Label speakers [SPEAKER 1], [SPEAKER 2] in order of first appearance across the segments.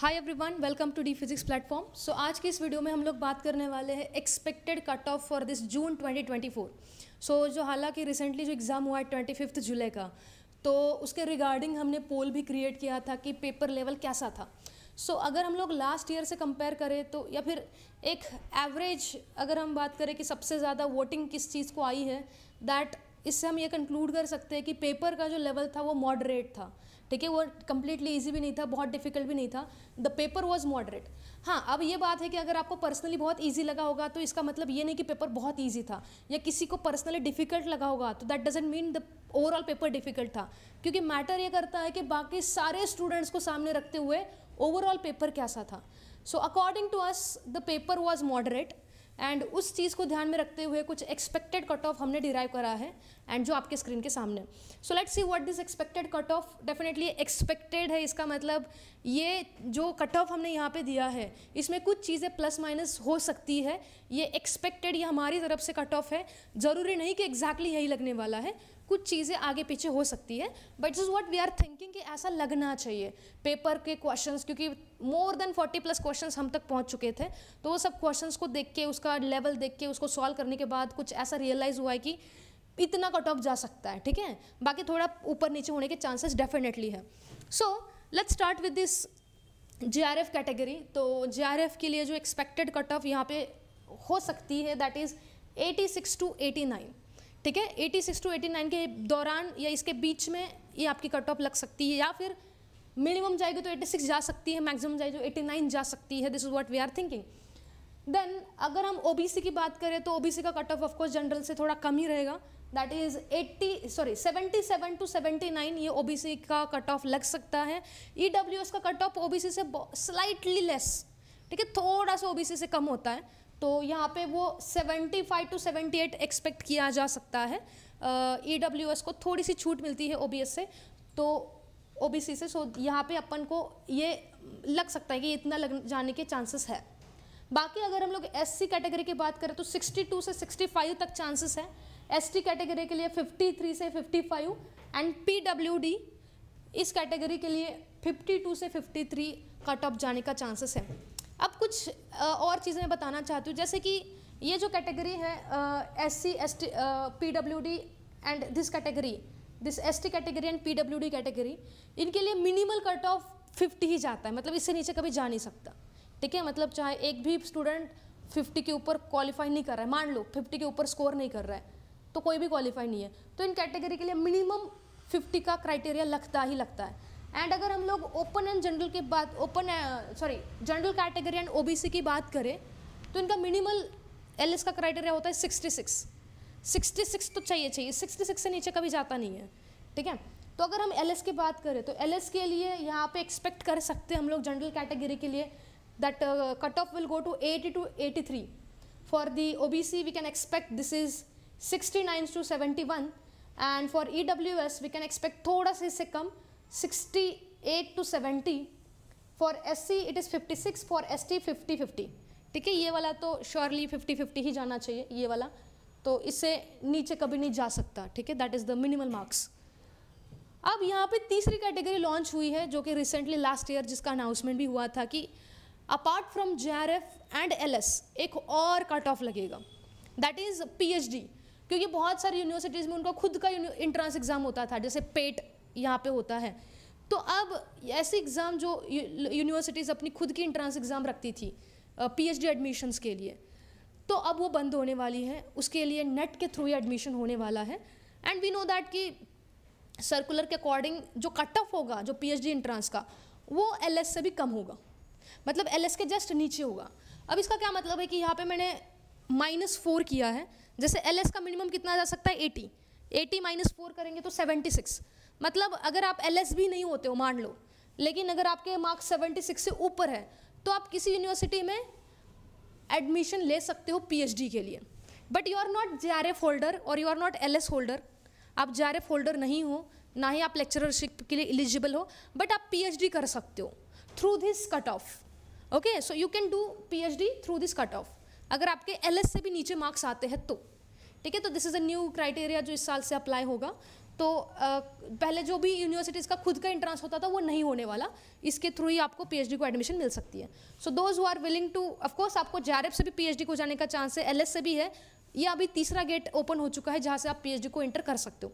[SPEAKER 1] hi everyone welcome to the physics platform so आज की इस वीडियो में हम लोग बात करने वाले हैं expected cut off for this June 2024 so so, जो हालांकि रिसेंटली जो एग्ज़ाम हुआ है ट्वेंटी फिफ्थ जुलाई का तो उसके रिगार्डिंग हमने पोल भी क्रिएट किया था कि पेपर लेवल कैसा था सो so, अगर हम लोग लास्ट ईयर से कंपेयर करें तो या फिर एक एवरेज अगर हम बात करें कि सबसे ज़्यादा वोटिंग किस चीज़ को आई है दैट इससे हम ये कंक्लूड कर सकते हैं कि पेपर का जो लेवल था वो मॉडरेट था ठीक है वो कम्प्लीटली ईजी भी नहीं था बहुत डिफिकल्ट भी नहीं था द पेपर वॉज मॉडरेट हाँ अब ये बात है कि अगर आपको पर्सनली बहुत ईजी लगा होगा तो इसका मतलब ये नहीं कि पेपर बहुत ईजी था या किसी को पर्सनली डिफिकल्ट लगा होगा तो that doesn't mean the overall paper difficult था क्योंकि मैटर ये करता है कि बाकी सारे स्टूडेंट्स को सामने रखते हुए ओवरऑल पेपर कैसा था so according to us the paper was moderate and उस चीज़ को ध्यान में रखते हुए कुछ एक्सपेक्टेड कट ऑफ हमने डिराइव करा है एंड जो आपके स्क्रीन के सामने so let's see what this expected cut off definitely expected है इसका मतलब ये जो कट ऑफ हमने यहाँ पे दिया है इसमें कुछ चीज़ें प्लस माइनस हो सकती है ये एक्सपेक्टेड ये हमारी तरफ से कट ऑफ है ज़रूरी नहीं कि एग्जैक्टली exactly यही लगने वाला है कुछ चीज़ें आगे पीछे हो सकती है but is what we are thinking कि ऐसा लगना चाहिए पेपर के क्वेश्चन क्योंकि more than forty plus question हम तक पहुँच चुके थे तो वो सब क्वेश्चन को देख के उसका लेवल देख के उसको सॉल्व करने के बाद कुछ ऐसा रियलाइज़ हुआ है कि इतना कट ऑफ जा सकता है ठीक है बाकी थोड़ा ऊपर नीचे होने के चांसेस डेफिनेटली है so let's start with this J R F category तो जे आर एफ के लिए जो एक्सपेक्टेड कट ऑफ यहाँ पे हो सकती है that is eighty six to eighty nine ठीक है 86 टू 89 के दौरान या इसके बीच में ये आपकी कट ऑफ लग सकती है या फिर मिनिमम जाएगी तो 86 जा सकती है मैक्सिमम जाएगी तो 89 जा सकती है this is what we are thinking then अगर हम ओबीसी की बात करें तो ओबीसी का कट ऑफ ऑफकोर्स जनरल से थोड़ा कम ही रहेगा दैट इज़ 80 सॉरी 77 टू 79 ये ओबीसी का कट ऑफ लग सकता है ई e का कट ऑफ ओबीसी से स्लाइटली लेस ठीक है थोड़ा सा ओबीसी से कम होता है तो यहाँ पे वो 75 टू 78 एक्सपेक्ट किया जा सकता है ई डब्ल्यू एस को थोड़ी सी छूट मिलती है ओ बी एस से तो ओ बी सी से सो यहाँ पे अपन को ये लग सकता है कि इतना लग जाने के चांसेस है बाकी अगर हम लोग एस सी कैटेगरी की बात करें तो 62 से 65 तक चांसेस है एस टी कैटेगरी के लिए 53 से 55 एंड पी डब्ल्यू डी इस कैटेगरी के लिए 52 से 53 कट ऑफ जाने का चांसेस है अब कुछ और चीज़ें मैं बताना चाहती हूँ जैसे कि ये जो कैटेगरी है S C S T P W D and this category this S T category and P W D category इनके लिए मिनिमल कट ऑफ फिफ्टी ही जाता है मतलब इससे नीचे कभी जा नहीं सकता ठीक है मतलब चाहे एक भी स्टूडेंट फिफ्टी के ऊपर क्वालिफाई नहीं कर रहा है मान लो फिफ्टी के ऊपर स्कोर नहीं कर रहा है तो कोई भी क्वालिफाई नहीं है तो इन कैटेगरी के लिए मिनिमम फिफ्टी का क्राइटेरिया लगता ही लगता है एंड अगर हम लोग ओपन एंड जनरल के बात open sorry general category and OBC की बात करें तो इनका मिनिमल एल का क्राइटेरिया होता है सिक्सटी सिक्स सिक्सटी सिक्स तो चाहिए चाहिए सिक्सटी सिक्स से नीचे कभी जाता नहीं है ठीक है तो अगर हम एल की बात करें तो एल के लिए यहाँ पे एक्सपेक्ट कर सकते हैं हम लोग जनरल कैटेगरी के लिए that cut off will go to eighty two eighty three for the O B C we can expect this is sixty nine to seventy one and for E W S we can expect थोड़ा सा इससे कम 68 to 70 for SC it is 56 for ST 50 50 ठीक है ये वाला तो surely 50 50 ही जाना चाहिए ये वाला तो इससे नीचे कभी नहीं जा सकता ठीक है that is the minimal marks अब यहाँ पे तीसरी कैटेगरी लॉन्च हुई है जो कि रिसेंटली लास्ट ईयर जिसका अनाउंसमेंट भी हुआ था कि apart from J and L एक और कट ऑफ लगेगा दैट इज़ पी क्योंकि बहुत सारी यूनिवर्सिटीज़ में उनका खुद का इंट्रांस एग्ज़ाम होता था जैसे पेट यहाँ पे होता है तो अब ऐसे एग्ज़ाम जो यूनिवर्सिटीज़ अपनी खुद की इंट्रांस एग्ज़ाम रखती थी पीएचडी एडमिशन्स के लिए तो अब वो बंद होने वाली है उसके लिए नेट के थ्रू ही एडमिशन होने वाला है एंड वी नो दैट कि सर्कुलर के अकॉर्डिंग जो कट ऑफ होगा जो पीएचडी एंट्रेंस का वो एलएस से भी कम होगा मतलब एलएस के जस्ट नीचे होगा अब इसका क्या मतलब है कि यहाँ पे मैंने माइनस फोर किया है जैसे एलएस का मिनिमम कितना जा सकता है एटी एटी माइनस फोर करेंगे तो सेवेंटी सिक्स मतलब अगर आप एल भी नहीं होते हो मान लो लेकिन अगर आपके मार्क्स सेवेंटी सिक्स से ऊपर है तो आप किसी यूनिवर्सिटी में एडमिशन ले सकते हो पीएचडी के लिए but you are not J holder और you are not L holder आप जे होल्डर नहीं हो ना ही आप लेक्चरशिप के लिए एलिजिबल हो बट आप पीएचडी कर सकते हो through this cut off okay so you can do PhD through this cut off अगर आपके एल से भी नीचे मार्क्स आते हैं तो ठीक है तो this is a new criteria जो इस साल से अप्लाई होगा तो पहले जो भी यूनिवर्सिटीज़ का खुद का इंट्रांस होता था वो नहीं होने वाला इसके थ्रू ही आपको पीएचडी को एडमिशन मिल सकती है so those who are willing to of course आपको जैरप से भी पीएचडी को जाने का चांस है एलएस से भी है ये अभी तीसरा गेट ओपन हो चुका है जहाँ से आप पी को इंटर कर सकते हो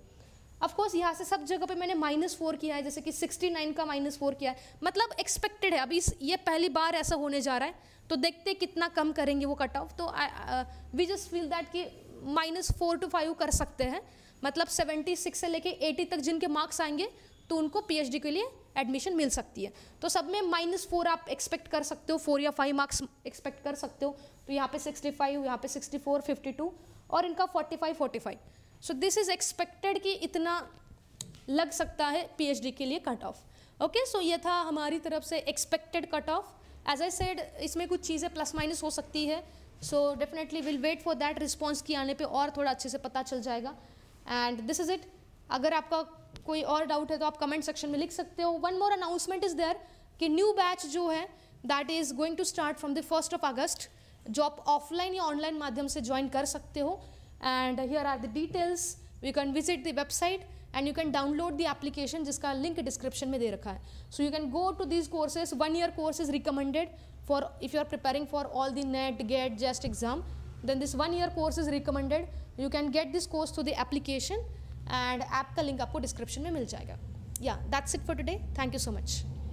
[SPEAKER 1] ऑफकोर्स यहाँ से सब जगह पे मैंने माइनस फोर किया है जैसे कि सिक्सटी नाइन का माइनस फोर किया है मतलब एक्सपेक्टेड है अभी ये पहली बार ऐसा होने जा रहा है तो देखते कितना कम करेंगे वो कट ऑफ तो वी जस्ट फील दैट कि माइनस फोर टू फाइव कर सकते हैं मतलब सेवेंटी सिक्स से लेके एटी तक जिनके मार्क्स आएंगे तो उनको पीएचडी के लिए एडमिशन मिल सकती है तो सब में माइनस फोर आप एक्सपेक्ट कर सकते हो फोर या फाइव मार्क्स एक्सपेक्ट कर सकते हो तो यहाँ पे सिक्सटी फाइव यहाँ पे सिक्सटी फोर फिफ्टी टू और इनका forty five forty five so this is expected कि इतना लग सकता है पी के लिए कट ऑफ ओके सो ये था हमारी तरफ से expected cut off as I said इसमें कुछ चीज़ें प्लस माइनस हो सकती है so definitely will wait for that response की आने पर और थोड़ा अच्छे से पता चल जाएगा एंड दिस इज़ इट अगर आपका कोई और डाउट है तो आप कमेंट सेक्शन में लिख सकते हो one more announcement is there कि न्यू बैच जो है that is going to start from the first of August जो आप ऑफलाइन या ऑनलाइन माध्यम से ज्वाइन कर सकते हो and here are the details you can visit the website and you can download the application जिसका लिंक डिस्क्रिप्शन में दे रखा है so you can go to this courses one year course is recommended for if you are preparing for all the NET GATE just exam then this one year course is recommended you can get this course to the application and app का link आपको description में मिल जाएगा या that's it for today thank you so much